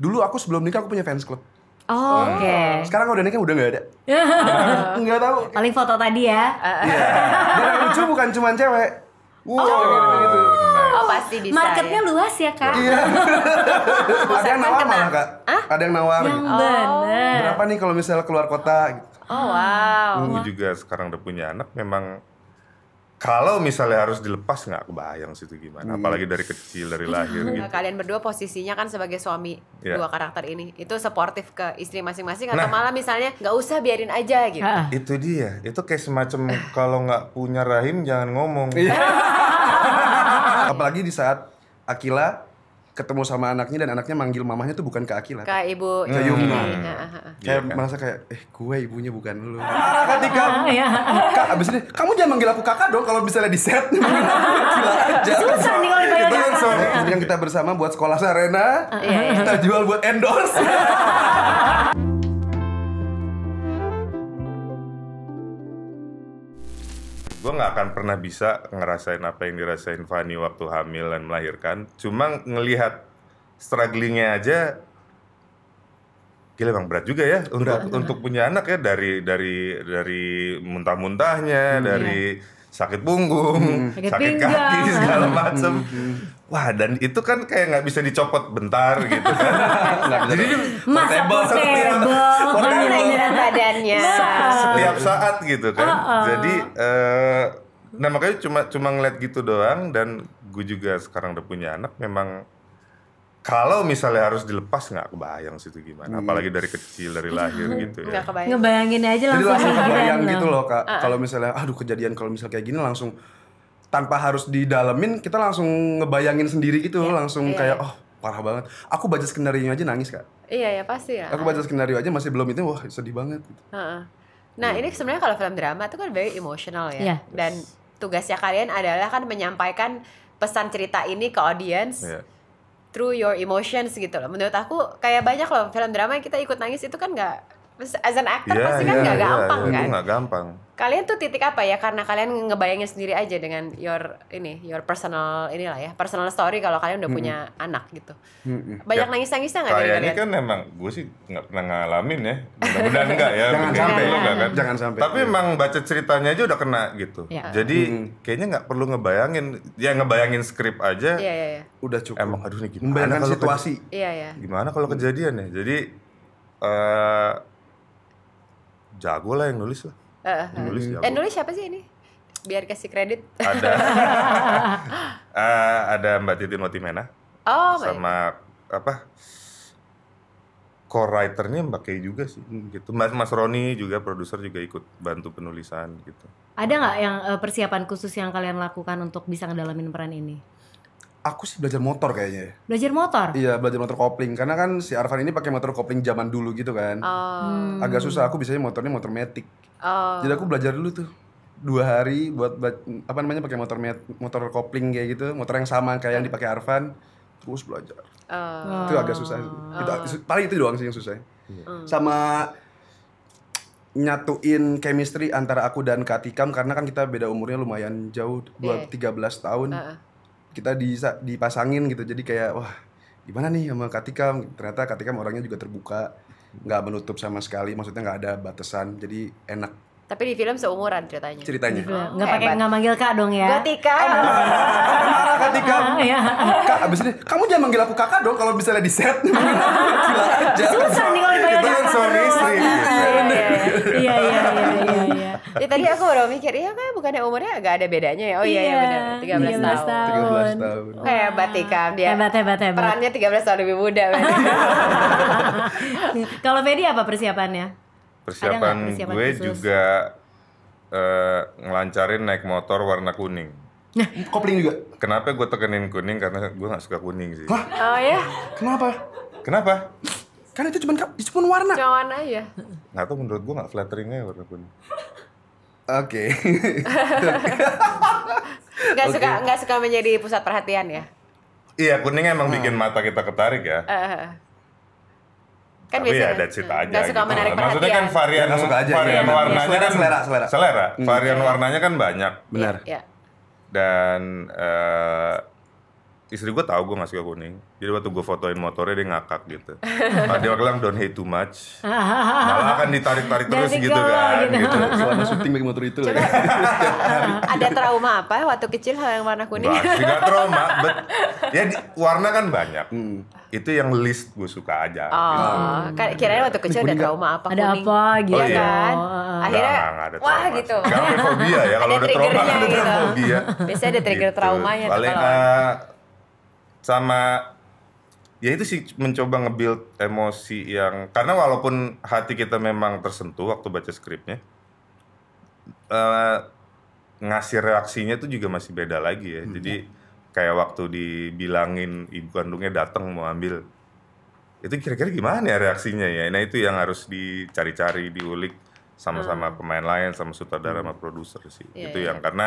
Dulu aku sebelum nikah aku punya fans club. Oh, oh. Oke. Okay. Sekarang udah nikah udah nggak ada. Nggak tahu. Paling foto tadi ya. Iya. Yeah. Dan lucu bukan cuma cewek. Wow, oh. Gitu, gitu. Oh pasti bisa. Marketnya ya. luas ya kak. Iya. Ada yang nawar malah kak. Hah? Ada yang nawar. Yang gitu. benar. Berapa nih kalau misalnya keluar kota? Gitu. Oh wow. Aku juga sekarang udah punya anak memang kalau misalnya harus dilepas nggak kebayang sih itu gimana, hmm. apalagi dari kecil dari lahir. Nah, gitu. Kalian berdua posisinya kan sebagai suami yeah. dua karakter ini, itu suportif ke istri masing-masing nah, atau malah misalnya nggak usah biarin aja gitu. Ha. Itu dia, itu kayak semacam kalau nggak punya rahim jangan ngomong. Iya. apalagi di saat Akila ketemu sama anaknya dan anaknya manggil mamahnya tuh bukan ke Akila. Ke ibu. Ke Yumna. Hmm. Iya, iya, iya. Kayak kan? merasa kayak eh gue ibunya bukan lu. Marah ah, ah, ketika ah, Kak abis ini kamu jangan manggil aku kakak dong kalau misalnya di set. Akila aja. Susah nih kalau dibayar Yang kita bersama buat sekolah Sarena. Kita jual buat endorse. gue nggak akan pernah bisa ngerasain apa yang dirasain Fani waktu hamil dan melahirkan. Cuma ngelihat strugglingnya aja gila emang berat juga ya untuk berat, untuk punya anak ya dari dari dari muntah-muntahnya hmm, dari iya sakit punggung, hmm. sakit, sakit kaki segala macam. Hmm, hmm, hmm. Wah dan itu kan kayak nggak bisa dicopot bentar gitu kan. Jadi masa portable, badannya. Setiap saat gitu kan. Oh, oh. Jadi uh, nah makanya cuma cuma ngeliat gitu doang dan gue juga sekarang udah punya anak memang kalau misalnya harus dilepas nggak kebayang situ gimana iya. apalagi dari kecil dari iya, lahir gitu ya Gak kebayang ngebayangin aja langsung jadi langsung kebayang gitu loh kak ah, ah. kalau misalnya aduh kejadian kalau misalnya kayak gini langsung tanpa harus didalemin kita langsung ngebayangin sendiri gitu yeah. Iya, langsung yeah. kayak oh parah banget aku baca skenario aja nangis kak iya ya pasti ya aku baca skenario aja masih belum itu wah sedih banget gitu. uh-uh. nah hmm. ini gitu. sebenarnya kalau film drama itu kan very emotional ya yeah. dan tugasnya kalian adalah kan menyampaikan pesan cerita ini ke audience. yeah through your emotions gitu loh menurut aku kayak banyak loh film drama yang kita ikut nangis itu kan nggak bisa, as an actor yeah, pasti kan yeah, gak iya. gampang yeah, kan? Gak gampang. Kalian tuh titik apa ya? Karena kalian ngebayangin sendiri aja dengan your ini, your personal inilah ya, personal story kalau kalian udah hmm. punya anak gitu. Hmm. Banyak ya, nangis-nangisnya nggak ya kalian? kan memang gue sih nggak pernah ngalamin ya. Mudah-mudahan enggak ya. Jangan sampai lo kan. Jangan sampai. Tapi ya. emang baca ceritanya aja udah kena gitu. Ya. Jadi hmm. kayaknya gak perlu ngebayangin, ya ngebayangin skrip aja. Iya, iya, iya. Udah cukup. Emang aduh nih gimana Membayangkan situasi. Iya, iya. Gimana kalau kejadian ya? Jadi eh jago lah yang nulis lah. Uh, Yang nulis jago. Eh, nulis siapa sih ini? Biar kasih kredit. Ada uh, ada Mbak Titin Watimena. Oh, sama baik. apa? co-writernya Mbak Kay juga sih gitu. Mas Mas Roni juga produser juga ikut bantu penulisan gitu. Ada nggak yang eh, persiapan khusus yang kalian lakukan untuk bisa ngedalamin peran ini? aku sih belajar motor kayaknya. Belajar motor? Iya, belajar motor kopling. Karena kan si Arvan ini pakai motor kopling zaman dulu gitu kan. Oh. Hmm. Agak susah. Aku biasanya motornya motor metik. Oh. Jadi aku belajar dulu tuh dua hari buat apa namanya pakai motor met motor kopling kayak gitu, motor yang sama kayak yang dipakai Arvan. Terus belajar. Oh. Itu agak susah. Oh. Itu, paling itu doang sih yang susah. Hmm. Sama nyatuin chemistry antara aku dan Katikam karena kan kita beda umurnya lumayan jauh, dua iya. tiga belas tahun. Uh -uh kita dipasangin gitu jadi kayak wah gimana nih sama Katika ternyata Katika orangnya juga terbuka nggak menutup sama sekali maksudnya nggak ada batasan jadi enak tapi di film seumuran ceritanya ceritanya oh, nggak pakai nggak manggil kak dong ya Katika eh, marah Katika iya. kak abis ini kamu jangan manggil aku kakak dong kalau misalnya di set susah nih kalau dipanggil kakak suami iya iya iya, iya, iya ya tadi aku baru mikir iya kan bukannya umurnya agak ada bedanya ya oh iya iya, iya benar 13, 13 tahun. tiga 13 tahun oh, hebat kayak batikam dia hebat hebat hebat perannya 13 tahun lebih muda kalau Fedi apa persiapannya persiapan, persiapan gue khusus? juga uh, ngelancarin naik motor warna kuning Nah, kopling juga. Kenapa gue tekenin kuning? Karena gue gak suka kuning sih. Hah? Oh ya? Kenapa? Kenapa? Kan itu cuma cuma warna. Cuma warna ya. Nggak tahu menurut gue nggak flattering aja warna kuning. Oke. Okay. gak okay. suka nggak suka menjadi pusat perhatian ya? Iya kuning emang hmm. bikin mata kita ketarik ya. Uh, kan Tapi ya ada cerita aja. Gak suka gitu. menarik perhatian. Maksudnya kan varian ya, suka aja, iya. varian ya, warnanya selera, kan selera selera. Selera. Hmm. Varian warnanya kan banyak. Benar. Ya. Iya. Dan uh, istri gue tahu gue nggak suka kuning jadi waktu gue fotoin motornya dia ngakak gitu nah, dia bilang don't hate too much malah akan ditarik tarik terus gitu kan gitu. gitu. selama syuting bagi motor itu Coba, ada trauma apa waktu kecil hal yang warna kuning tidak trauma but ya di, warna kan banyak hmm. itu yang list gue suka aja oh gitu. kan kira waktu kecil ada trauma apa ada apa gitu oh, iya. kan oh, oh, oh. akhirnya gak, gak ada wah gitu gak ada fobia ya kalau ada, ada trauma ada gitu. biasanya ada trigger gitu. traumanya paling kalau eh, sama ya itu sih mencoba ngebuild emosi yang karena walaupun hati kita memang tersentuh waktu baca skripnya uh, ngasih reaksinya itu juga masih beda lagi ya hmm. jadi kayak waktu dibilangin ibu kandungnya datang mau ambil itu kira-kira gimana ya reaksinya ya nah itu yang harus dicari-cari diulik sama-sama hmm. pemain lain sama sutradara hmm. sama produser sih yeah, itu yeah. yang iya. karena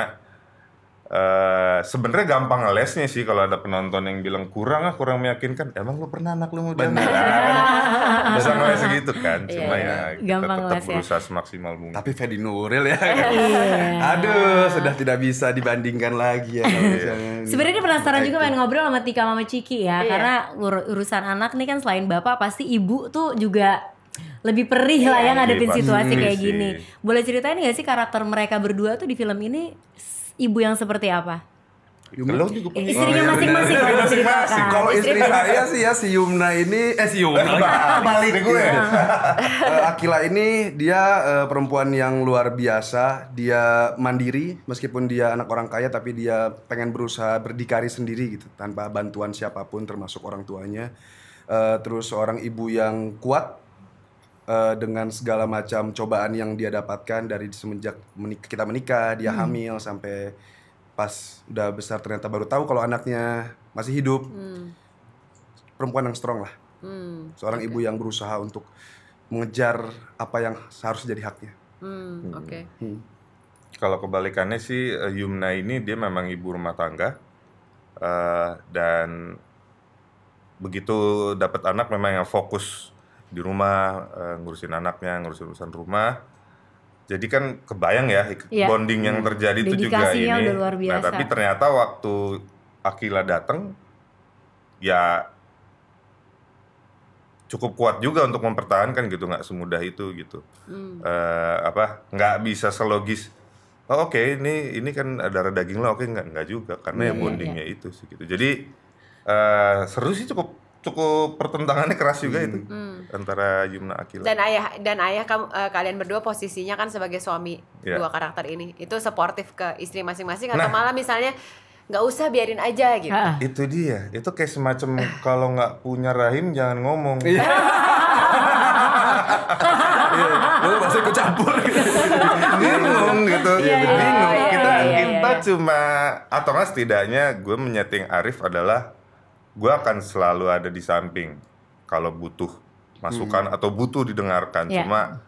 Uh, sebenarnya gampang ngelesnya sih kalau ada penonton yang bilang kurang ah kurang meyakinkan emang lu pernah anak lu muda bener kan? bisa ngeles gitu kan iya, cuma yeah, ya kita tetap berusaha ya. semaksimal mungkin tapi Fedi Nuril ya kan? Iya. yeah. aduh sudah tidak bisa dibandingkan lagi ya iya. sebenarnya penasaran juga main ngobrol sama Tika sama Ciki ya yeah. karena ur urusan anak nih kan selain bapak pasti ibu tuh juga lebih perih lah ya ngadepin situasi kayak gini. Boleh ceritain gak sih karakter mereka berdua tuh di film ini ibu yang seperti apa? Yumna juga Istrinya oh, iya, masing-masing kan masing-masing. Kalau istri saya sih ya si Yumna ini eh si Yumna balik gue. Eh, Akila ini dia uh, perempuan yang luar biasa. Dia mandiri meskipun dia anak orang kaya tapi dia pengen berusaha berdikari sendiri gitu tanpa bantuan siapapun termasuk orang tuanya. Uh, terus seorang ibu yang kuat uh, dengan segala macam cobaan yang dia dapatkan dari semenjak menik kita menikah, dia hmm. hamil sampai pas udah besar ternyata baru tahu kalau anaknya masih hidup. Hmm. Perempuan yang strong lah. Hmm. Seorang okay. ibu yang berusaha untuk mengejar apa yang harus jadi haknya. Hmm, hmm. oke. Okay. Hmm. Kalau kebalikannya sih eh, Yumna ini dia memang ibu rumah tangga uh, dan begitu dapat anak memang yang fokus di rumah eh, ngurusin anaknya ngurusin urusan rumah jadi kan kebayang ya yeah. bonding yang terjadi itu juga ini luar nah, biasa. nah tapi ternyata waktu Akila datang ya cukup kuat juga untuk mempertahankan gitu nggak semudah itu gitu hmm. uh, apa nggak bisa selogis oh oke okay, ini ini kan darah daging lo oke okay, nggak nggak juga karena yeah, ya iya, iya. bondingnya yeah, itu sih gitu jadi uh, seru sih cukup cukup pertentangannya keras juga hmm. itu hmm. antara Yumna Akila dan ayah dan ayah kamu, uh, kalian berdua posisinya kan sebagai suami yeah. dua karakter ini itu suportif ke istri masing-masing nah. atau malah misalnya nggak usah biarin aja gitu ha. itu dia itu kayak semacam kalau nggak punya rahim jangan ngomong iya. Iya. lu pasti ikut campur bingung gitu yeah, gitu iya, bingung kita yeah, cuma atau nggak setidaknya gue menyeting Arif adalah gue akan selalu ada di samping kalau butuh masukan hmm. atau butuh didengarkan. Yeah. Cuma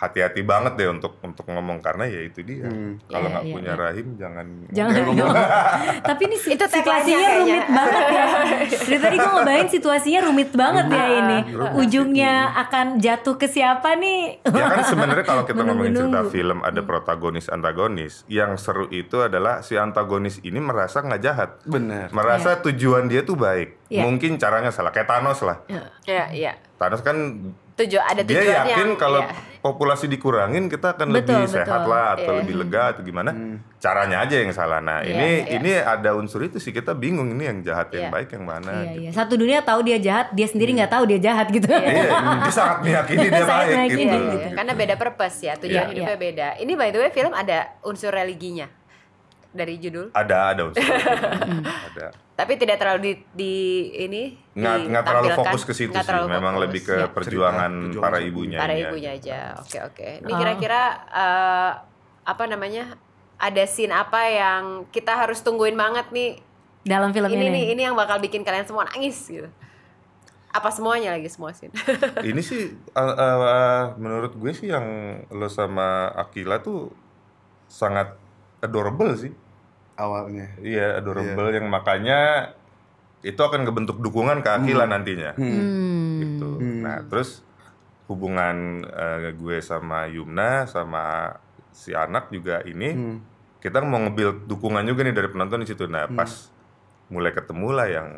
hati-hati banget deh untuk untuk ngomong karena ya itu dia. Hmm. Kalau iya, nggak yeah, yeah, punya yeah. rahim jangan jangan ngomong. Tapi ini itu situasinya rumit banget ya. Dari tadi gue ngebayangin situasinya rumit banget ya ini. Ujungnya hmm. akan jatuh ke siapa nih? ya kan sebenarnya kalau kita ngomongin cerita film ada hmm. protagonis antagonis, yang seru itu adalah si antagonis ini merasa nggak jahat. Benar. Merasa iya. tujuan dia tuh baik. Iya. Mungkin caranya salah kayak Thanos lah. ya yeah. Thanos kan tujuan ada tujuannya. Dia yakin kalau iya. populasi dikurangin kita akan betul, lebih betul. sehat lah atau iya. lebih lega atau gimana. Hmm. Caranya aja yang salah. Nah, iya, ini yeah. ini ada unsur itu sih kita bingung ini yang jahat yeah. yang baik yang mana. Yeah, gitu. yeah. Satu dunia tahu dia jahat, dia sendiri hmm. nggak hmm. tahu dia jahat gitu. Iya, dia sangat meyakini dia baik gitu. Yeah, gitu. Karena beda purpose ya, tujuan yeah. hidupnya beda. Ini by the way film ada unsur religinya dari judul. Ada ada unsur. ada. Hmm. Tapi tidak terlalu di, di ini nggak nggak terlalu fokus ke situ sih memang lebih ke iya, perjuangan Cerita, para ibunya para ibunya aja oke oke okay. ini ah. kira-kira uh, apa namanya ada scene apa yang kita harus tungguin banget nih dalam film ini ini nih, ini yang bakal bikin kalian semua nangis gitu apa semuanya lagi semua scene ini sih uh, uh, menurut gue sih yang lo sama Akila tuh sangat adorable sih awalnya iya adorable yeah. yang makanya itu akan kebentuk dukungan ke Akila hmm. nantinya hmm. hmm. gitu hmm. nah terus hubungan uh, gue sama Yumna sama si anak juga ini hmm. kita mau ngebuild dukungan juga nih dari penonton di situ nah hmm. pas mulai ketemu lah yang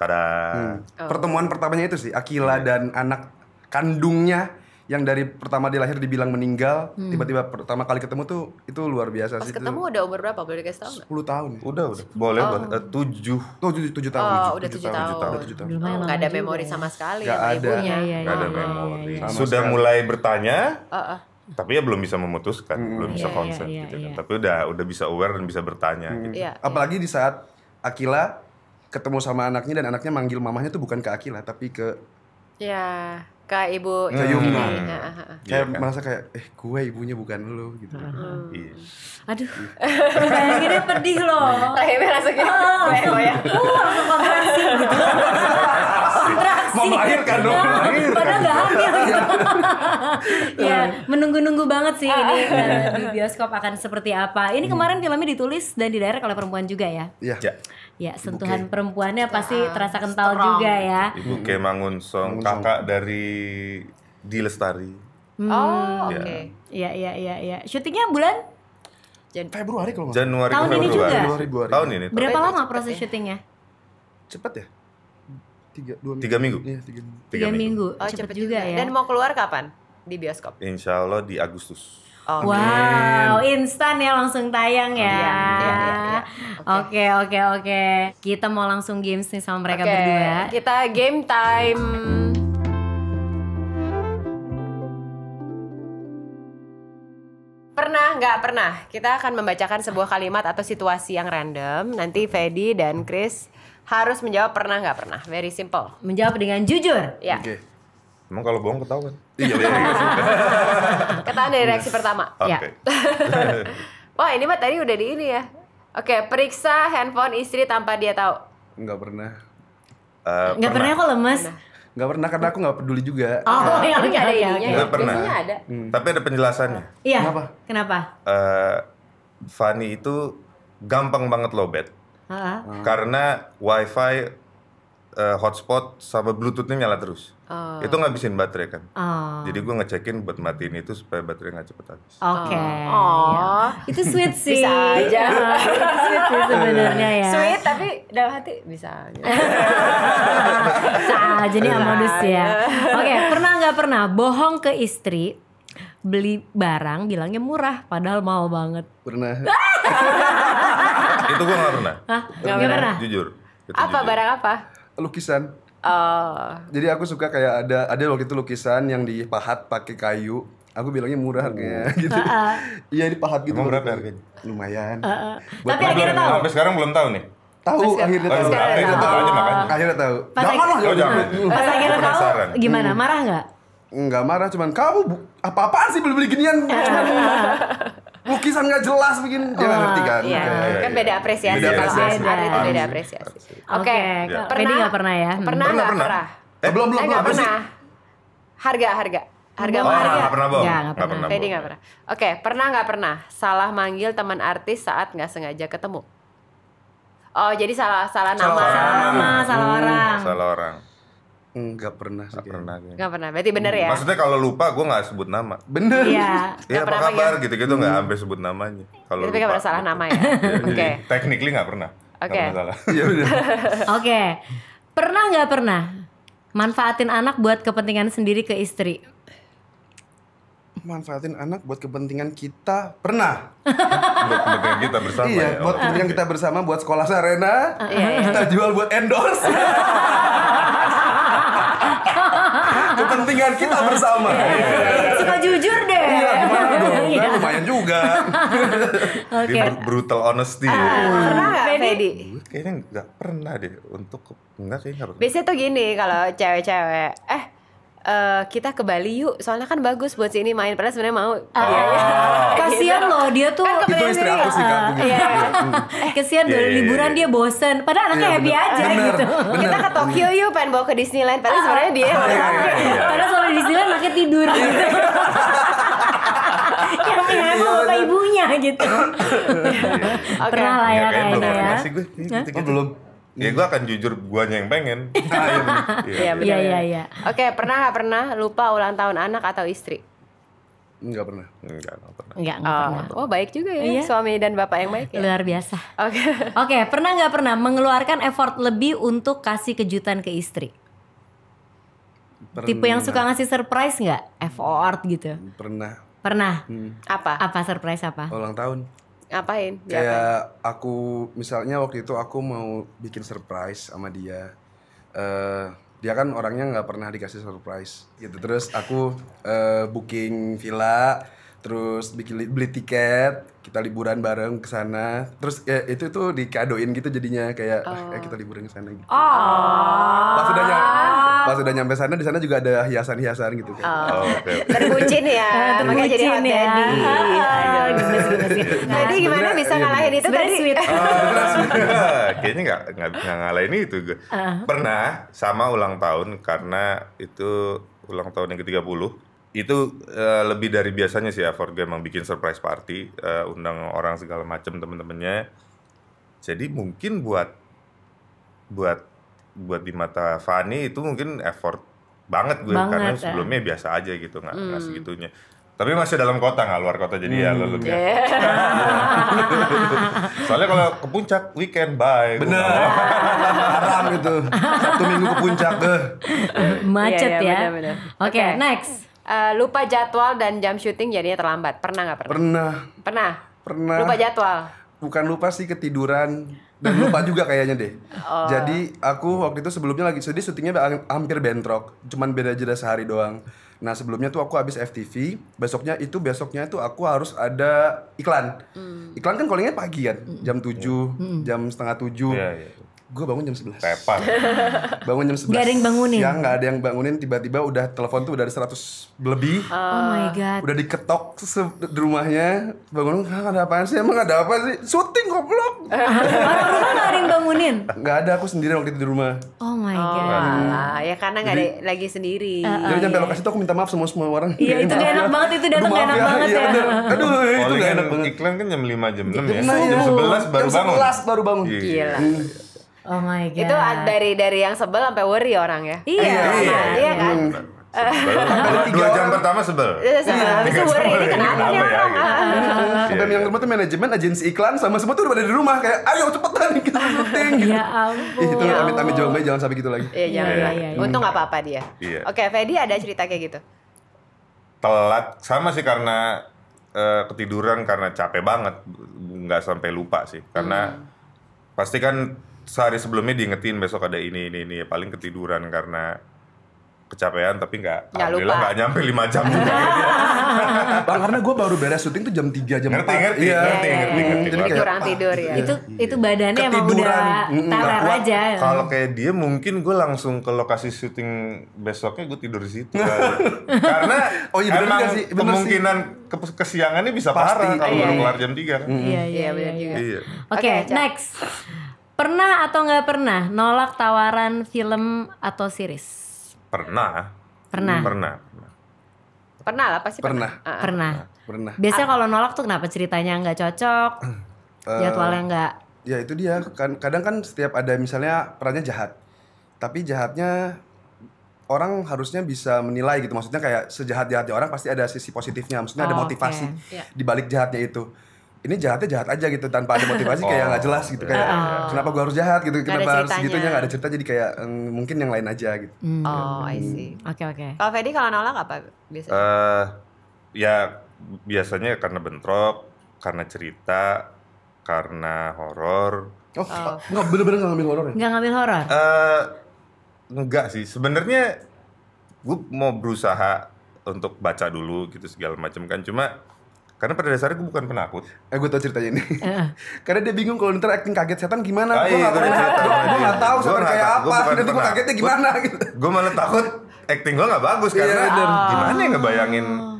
tada hmm. oh. pertemuan pertamanya itu sih Akila hmm. dan anak kandungnya yang dari pertama dia lahir dibilang meninggal tiba hmm. tiba-tiba pertama kali ketemu tuh itu luar biasa Pas sih ketemu itu. udah umur berapa boleh dikasih tahu sepuluh tahun ya? udah udah boleh oh. boleh eh, tujuh oh, tujuh tujuh tahun oh, udah tujuh tahun, 7 tahun. tujuh tahun. Oh, ada memori sama sekali gak ada. ibunya ya, ya, gak ada iya, iya, memori iya, sama sudah sekali. mulai bertanya uh, uh. tapi ya belum bisa memutuskan hmm. belum bisa yeah, konsep yeah, gitu kan yeah. tapi udah udah bisa aware dan bisa bertanya hmm. gitu yeah, apalagi yeah. di saat Akila ketemu sama anaknya dan anaknya manggil mamahnya tuh bukan ke Akila tapi ke ya ke ibu nah, Yumna. Hmm. Saya ya, hmm. ya, kan? merasa kayak eh gue ibunya bukan lu gitu. -huh. Hmm. Iya. Aduh. Iya. gini pedih loh. kayak merasa gitu. Oh, oh goyang. Oh, langsung oh, oh, gitu. kontraksi Mau melahirkan dong, iya, Padahal gak hamil gitu. ya, menunggu-nunggu banget sih ini ah, ah. Eh, di bioskop akan seperti apa. Ini hmm. kemarin filmnya ditulis dan didirect oleh perempuan juga ya. Iya. Yeah. Ya, sentuhan Buke. perempuannya ah, pasti uh, terasa kental strong. juga ya. Ibu Song, kakak dari Di Lestari. Hmm. Oh, ya. oke. Okay. Iya, iya, iya, iya. Syutingnya bulan Jan Februari kalau Januari tahun Februari. ini juga. Januari, Februari. Tahun ini. Oh, Berapa lama proses ya? syutingnya? Cepat ya? Tiga, dua minggu. Tiga minggu. Iya, tiga Tiga, tiga minggu. minggu. Oh, cepat juga, juga ya. Dan mau keluar kapan? Di bioskop. Insya Allah di Agustus. Wow, instan ya langsung tayang ya. Iya, iya, iya, oke, oke, oke. Kita mau langsung games nih sama mereka okay. berdua. Kita game time. Pernah nggak pernah? Kita akan membacakan sebuah kalimat atau situasi yang random. Nanti Fedi dan Chris harus menjawab pernah nggak pernah. Very simple. Menjawab dengan jujur. Ya. Oke. Okay. Emang kalau bohong ketahuan? Iya. iya, iya. Ketahuan dari reaksi pertama. Oke. Okay. Ya. Wah ini mah tadi udah di ini ya. Oke, okay, periksa handphone istri tanpa dia tahu. Enggak pernah. Uh, pernah. pernah kok lemes. Enggak pernah karena aku enggak peduli juga. Oh, ya. iya, enggak ada ininya. Enggak ya. pernah. Biasanya ada. Hmm. Tapi ada penjelasannya. Iya. Kenapa? Kenapa? Uh, eh, Fanny itu gampang banget lobet. Uh -huh. Karena wifi uh, hotspot sama bluetoothnya nyala terus. Oh. Itu ngabisin baterai kan. Oh. Jadi gue ngecekin buat matiin itu supaya baterai nggak cepet habis. Oke. Okay. Oh. Itu sweet sih. Bisa aja. sweet sih sebenarnya ya. Sweet tapi dalam hati bisa aja. bisa aja nih modus ya. Oke, okay, pernah nggak pernah bohong ke istri beli barang bilangnya murah padahal mau banget. Pernah. itu gue gak pernah. Hah? Gak pernah. pernah. Jujur. Itu apa jujur. barang apa? lukisan. Oh. Jadi aku suka kayak ada ada waktu itu lukisan yang dipahat pakai kayu. Aku bilangnya murah harganya oh. gitu. Ah, ah. Iya uh -uh. dipahat gitu. Emang berapa ya harganya? Lumayan. Uh -uh. Tapi akhirnya tahu. Sampai sekarang belum tahu nih. Tahu akhirnya oh, tahu. Akhirnya tahu aja makanya. Akhirnya tahu. Jangan lah. Oh, pas akhirnya tahu gimana? Hmm. Marah nggak? Nggak marah, cuman kamu apa-apaan sih beli-beli ginian? Cuman lukisan nggak jelas bikin dia nggak oh, ngerti kan iya. iya kan iya. beda apresiasi beda apresiasi, kan? apresiasi. beda beda apresiasi oke okay. okay. pernah nggak pernah ya pernah nggak pernah, Eh, belum belum eh, belum pernah harga harga harga oh, harga nggak pernah bohong nggak pernah, gak pernah. Fedi nggak pernah oke okay, pernah nggak pernah salah manggil teman artis saat nggak sengaja ketemu oh jadi salah salah, salah nama salah nama salah uh, orang salah orang Enggak pernah. Enggak pernah. Enggak pernah. Berarti bener ya? Hmm, maksudnya kalau lupa gue nggak sebut nama. Bener. Iya. Iya apa kabar gitu-gitu nggak -gitu, sampai sebut namanya. Kalau Tapi nggak pernah salah nama ya. Iya, iya, oke. Iya. Technically nggak pernah. Oke. Oke. Pernah nggak pernah manfaatin anak buat kepentingan sendiri ke istri? manfaatin anak buat kepentingan kita pernah buat kepentingan kita bersama iya, ya. buat kepentingan kita bersama buat sekolah Serena uh, iya, iya. kita jual buat endorse kepentingan kita bersama. Iya, iya, iya. Suka jujur deh. Iya, gimana dong? Iya. Nah, lumayan juga. okay. brutal honesty. Uh, Pernah nggak, Fedi? Kayaknya nggak pernah deh untuk nggak kayaknya. Biasanya tuh gini kalau cewek-cewek, eh Eh, kita ke Bali yuk soalnya kan bagus buat sini main padahal sebenarnya mau ah. ya, ya. kasian gitu. loh dia tuh kan itu istri aku sih kan Kesian iya. iya. iya. Eh, kasian yeah, liburan dia bosen padahal anaknya happy aja gitu kita ke Tokyo yuk pengen bawa ke Disneyland padahal sebenarnya dia padahal soalnya Disneyland makin tidur gitu yang ibunya gitu pernah lah ya kayaknya ya gitu, gitu. Oh, belum ya hmm. gue akan jujur guanya yang pengen iya iya. Iya. Iya, iya iya oke pernah nggak pernah lupa ulang tahun anak atau istri Enggak pernah. Enggak, enggak pernah. Enggak, enggak oh. pernah. Oh, baik juga ya iya. suami dan bapak yang baik ya. Luar biasa. Oke. Okay. Oke, okay, pernah nggak pernah mengeluarkan effort lebih untuk kasih kejutan ke istri? Pernah. Tipe yang suka ngasih surprise nggak? Effort gitu. Pernah. Pernah. Hmm. Apa? Apa surprise apa? Ulang tahun. Ngapain? Kayak Ngapain? aku misalnya waktu itu aku mau bikin surprise sama dia. Uh, dia kan orangnya nggak pernah dikasih surprise gitu. Terus aku uh, booking villa, terus bikin beli tiket, kita liburan bareng ke sana. Terus ya, itu tuh dikadoin gitu jadinya kayak ah, oh. ah, kita liburan ke sana gitu. Oh. Pas udah nyampe pas udah nyampe sana di sana juga ada hiasan-hiasan gitu kan. Oh. Oh, Terbucin ya. Terbucin jadi hot ya. daddy. jadi iya, iya, iya. Gitu, gitu, gitu. nah, gimana bisa ngalahin itu tadi? Sweet. kayaknya nggak nggak ngalahin itu. Pernah sama ulang tahun karena itu ulang tahun yang ke-30 itu uh, lebih dari biasanya sih effort ya, gue emang bikin surprise party uh, undang orang segala macam temen-temennya jadi mungkin buat buat buat di mata Fani itu mungkin effort banget gue banget, karena eh. sebelumnya eh. biasa aja gitu nggak hmm. segitunya tapi masih dalam kota nggak luar kota jadi ya hmm. ya lalu ya yeah. soalnya kalau ke puncak weekend bye bener haram gitu satu minggu ke puncak deh macet yeah, yeah, ya oke okay, okay, next uh, lupa jadwal dan jam syuting jadinya terlambat. Pernah nggak pernah? Pernah. Pernah. Pernah. Lupa jadwal. Bukan lupa sih ketiduran dan lupa juga kayaknya deh. Oh. Jadi aku waktu itu sebelumnya lagi jadi syutingnya hampir bentrok, cuman beda jeda sehari doang. Nah sebelumnya tuh aku habis FTV, besoknya itu besoknya tuh aku harus ada iklan. Mm. Iklan kan callingnya pagi kan, mm. jam 7, mm. jam setengah 7. Yeah, yeah gue bangun jam 11 Tepat. Bangun jam 11 Garing ada yang bangunin Ya gak ada yang bangunin Tiba-tiba udah telepon tuh udah ada 100 lebih uh, Oh my god Udah diketok di rumahnya Bangun Hah, ada apaan sih Emang ada apa sih Syuting goblok Orang rumah gak ada yang bangunin Gak ada aku sendiri waktu itu di rumah Oh my oh, god oh, Ya karena Jadi, ada lagi sendiri uh, uh, Jadi sampai iya. lokasi tuh aku minta maaf semua semua orang Iya itu gak enak banget Itu datang gak enak ya. banget iya, ya Aduh itu gak enak banget Iklan kan jam 5 jam 6 ya Jam 11 baru bangun Jam 11 baru bangun Gila hmm. Oh my god. Itu dari dari yang sebel sampai worry orang ya. Iya. Iya, kan? iya. iya kan? Hmm. Sebel. Dua jam pertama sebel. Iya, sebel. Iya. Itu worry ini kenapa nih ya? iya. Sampai yang rumah tuh manajemen, agensi iklan sama semua tuh udah ada di rumah kayak ayo cepetan kita gitu, syuting gitu. Ya ampun. Itu ya amit-amit jauh jangan sampai gitu lagi. Iya, iya, jangan. Untung gak apa-apa dia. Oke, Fedi ada cerita kayak gitu. Telat sama sih karena eh, ketiduran karena capek banget nggak sampai lupa sih karena hmm. pasti kan sehari sebelumnya diingetin besok ada ini ini ini paling ketiduran karena kecapean tapi nggak alhamdulillah nggak nyampe 5 jam juga Bang, karena gue baru beres syuting tuh jam 3 jam ngerti, 4 ngerti, ya. ngerti, ngerti, ngerti, ngerti, hmm, tiduran tidur ya itu iya. itu badannya emang udah tarar hmm, aja kalau kayak dia mungkin gue langsung ke lokasi syuting besoknya gue tidur di situ karena oh, iya, emang sih, kemungkinan sih. kesiangannya bisa parah kalau baru iya, iya. kelar jam 3 kan hmm. iya iya benar juga oke next Pernah atau nggak pernah nolak tawaran film atau series? Pernah. Pernah. Pernah. Pernah lah pasti pernah. Pernah. Ah, ah. Pernah. pernah. Biasanya kalau nolak tuh kenapa ceritanya nggak cocok? tuh eh, jadwalnya nggak. Ya itu dia. Kan, kadang kan setiap ada misalnya perannya jahat. Tapi jahatnya orang harusnya bisa menilai gitu. Maksudnya kayak sejahat-jahatnya orang pasti ada sisi positifnya. Maksudnya ada oh, motivasi ya. di balik jahatnya itu ini jahatnya jahat aja gitu tanpa ada motivasi kayak nggak jelas gitu kayak oh. kenapa gue harus jahat gitu gak kenapa harus gitunya nggak ada cerita jadi kayak mungkin yang lain aja gitu hmm. oh I see hmm. oke oke okay. kalau Fedi kalau nolak apa biasanya uh, eh, ya biasanya karena bentrok karena cerita karena horor oh, oh. nggak bener-bener nggak ngambil horor ya nggak ngambil horor uh, eh, enggak sih sebenarnya gue mau berusaha untuk baca dulu gitu segala macam kan cuma karena pada dasarnya gue bukan penakut. Eh gue tau ceritanya ini. Karena dia bingung kalau ntar acting kaget setan gimana. Ah, gue iya, gak Gue gak tau setan kayak apa. Nanti gue kagetnya gimana gitu. Gue malah takut acting gue gak bagus. Iya, karena gimana ya ngebayangin. Oh.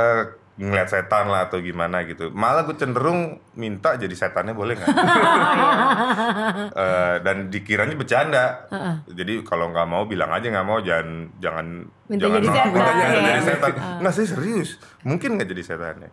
Eh, ngeliat setan lah atau gimana gitu malah gue cenderung minta jadi setannya boleh nggak uh, dan dikiranya bercanda uh -uh. jadi kalau nggak mau bilang aja nggak mau jangan jangan minta jangan jadi setan, minta ya. jadi setan. Uh. nggak sih serius mungkin nggak jadi setannya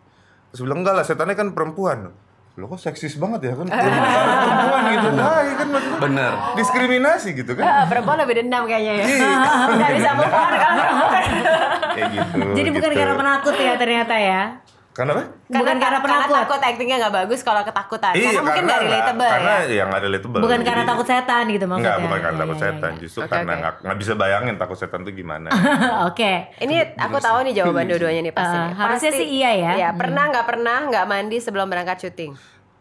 terus bilang enggak lah setannya kan perempuan lo kok seksis banget ya kan perempuan gitu nah ya kan maksudnya bener diskriminasi gitu kan uh, perempuan lebih dendam kayaknya ya iya. nggak bisa move on kalau perempuan gitu, jadi bukan gitu. karena penakut ya ternyata ya karena apa? Bukan karena penakut. Karena takut actingnya gak bagus kalau ketakutan. Iya, karena, karena mungkin nggak relatable karena ya. yang gak relatable. Bukan jadi, karena takut setan gitu maksudnya. Enggak, bukan karena iya, takut iya, iya. setan. Justru okay, karena Gak, gak bisa bayangin takut setan itu gimana. Oke. okay. Ini aku tahu nih jawaban dua-duanya nih pasti. Uh, harusnya pasti, sih iya ya. Iya, hmm. pernah gak pernah gak mandi sebelum berangkat syuting?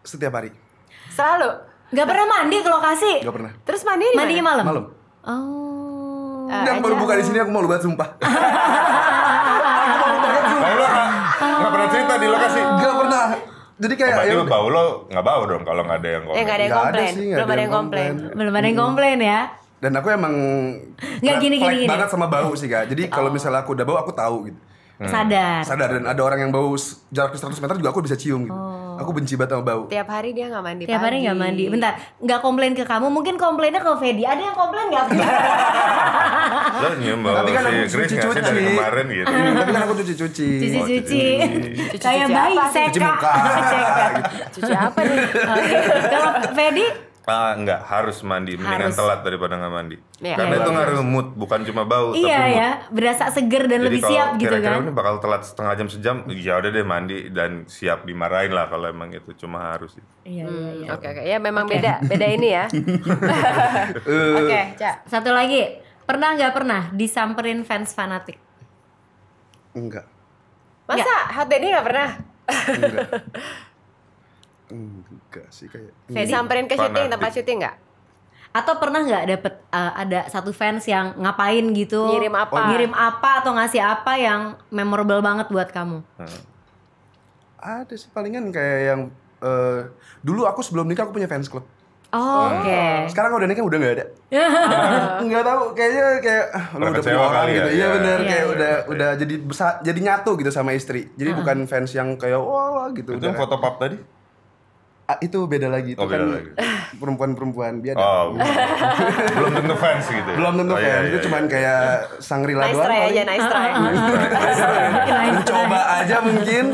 Setiap hari. Selalu. Gak pernah mandi ke lokasi. Gak pernah. Terus mandi di Mandi malam. Malam. Oh. Uh, eh, yang baru buka di sini aku mau banget sumpah. Gak pernah cerita di lokasi. Ah. Gak pernah. Jadi kayak Berarti yang... bau lo nggak bau dong kalau nggak ada yang komplain. Ya, gak ada yang komplain. Ada sih, Belum ada yang komplain. Belum ada yang hmm. komplain ya dan aku emang nggak gini gini, gini. banget sama bau sih kak jadi oh. kalau misalnya aku udah bau aku tahu gitu Hmm. sadar sadar dan ada orang yang bau jarak 100 meter juga aku bisa cium gitu oh. aku benci banget sama bau tiap hari dia nggak mandi tiap pagi. hari nggak mandi bentar nggak komplain ke kamu mungkin komplainnya ke Fedi ada yang komplain nggak lo nyium bau tapi kan si cuci, cuci. kemarin gitu iya, tapi kan aku cuci cuci oh, cuci cuci kayak bayi seka cuci cuci apa nih kalau Fedi Ah, enggak harus mandi, mendingan harus. telat daripada nggak mandi. Ya, Karena ya, itu ngaruh mood, bukan cuma bau iya, tapi ya, berasa seger dan Jadi lebih siap kira -kira gitu kan. Ini bakal telat setengah jam sejam, ya udah deh mandi dan siap dimarahin lah kalau emang itu cuma harus. Iya, iya, hmm, iya. Oke, oke. ya memang okay. beda, beda ini ya. Eh. Oke, okay, Cak. Satu lagi, pernah nggak pernah disamperin fans fanatik? Enggak. Masa? hot ini nggak pernah? Enggak. Enggak. Gak sih kayak. Fedi samperin ke syuting tempat syuting nggak? Atau pernah nggak dapet uh, ada satu fans yang ngapain gitu? Ngirim apa? Oh, ngirim apa atau ngasih apa yang memorable banget buat kamu? Hmm. Ada sih palingan kayak yang uh, dulu aku sebelum nikah aku punya fans club. Oh, hmm. Oke. Okay. Sekarang udah nikah udah nggak ada. Nggak tahu kayaknya kayak ah, lu udah punya orang gitu. Ya. Iya ya, benar ya, kayak ya, udah ya. udah iya. jadi besar jadi nyatu gitu sama istri. Jadi uh. bukan fans yang kayak wah gitu. Itu udah. yang foto pap tadi? Ah, itu beda lagi itu oh, beda kan lagi. perempuan-perempuan biasa Oh, belum tentu fans gitu. Ya? Belum tentu oh, iya, fans. Iya, iya, itu iya. cuman iya. kayak sangrila nice doang. Try aja, nice try. nice try. Mencoba aja mungkin.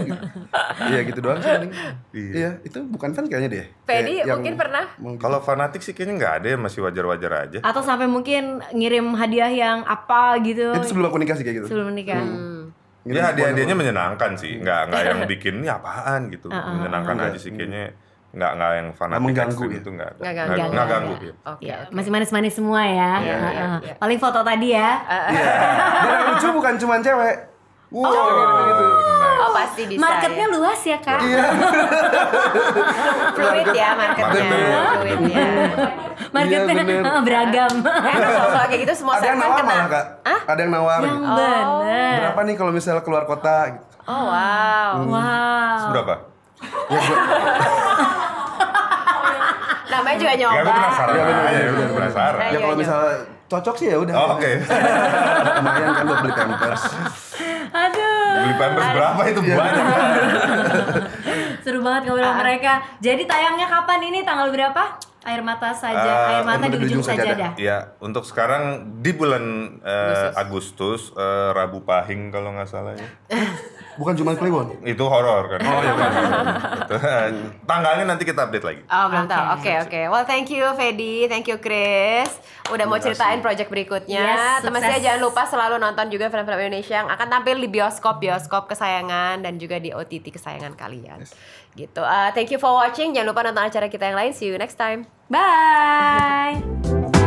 Iya gitu doang sih paling. Iya. iya, itu bukan fans kayaknya deh. Pedi kayak mungkin pernah. Mungkin. Kalau fanatik sih kayaknya nggak ada ya, masih wajar-wajar aja. Atau sampai mungkin ngirim hadiah yang apa gitu. Itu sebelum aku nikah sih kayak gitu. Sebelum nikah. Hmm. hmm. Ya hadiah-hadiahnya menyenangkan sih, nggak nggak iya. yang bikin ini apaan gitu, ah, ah, menyenangkan aja sih kayaknya nggak nggak yang fanatik mengganggu ya? itu nggak nggak ganggu nggak ganggu, ganggu iya. ya. oke okay, okay. masih manis-manis semua ya yeah, iya, iya, yeah, yeah, yeah. paling foto tadi ya yeah. yang lucu bukan cuma cewek Wow, oh, gitu, gitu. oh pasti bisa. Marketnya ya. luas ya kak. Iya. Fluid ya marketnya. Ya. Fluid ya. Marketnya iya, beragam. kalau kayak gitu semua Ada yang nawar kena. malah kak. Hah? Ada yang nawar. Yang oh. bener. Berapa nih kalau misalnya keluar kota? Oh wow. Hmm. Wow. Seberapa? Ya, namanya juga iya, nyoba. Gak penasaran. Ya, bener, ya, bener, penasaran. Ya, kalau iya. misalnya cocok sih ya udah. Oh, Oke. Okay. Lumayan kan buat beli pampers. Aduh. Beli pampers berapa itu iya, banyak banget. Seru banget ngobrol sama ah. mereka. Jadi tayangnya kapan ini? Tanggal berapa? air mata saja uh, air mata di ujung, saja dah. Iya, Ya, untuk sekarang di bulan uh, Agustus, uh, Rabu Pahing kalau nggak salah ya. Bukan cuma Kliwon. Itu horor kan. Oh iya. Tanggalnya nanti kita update lagi. Oh, mantap. Oke, okay. oke. Okay, okay. Well, thank you Fedi, thank you Chris. Udah mau ceritain project berikutnya. Yes, Teman saya jangan lupa selalu nonton juga film-film Indonesia yang akan tampil di bioskop-bioskop kesayangan dan juga di OTT kesayangan kalian. Yes gitu uh, thank you for watching jangan lupa nonton acara kita yang lain see you next time bye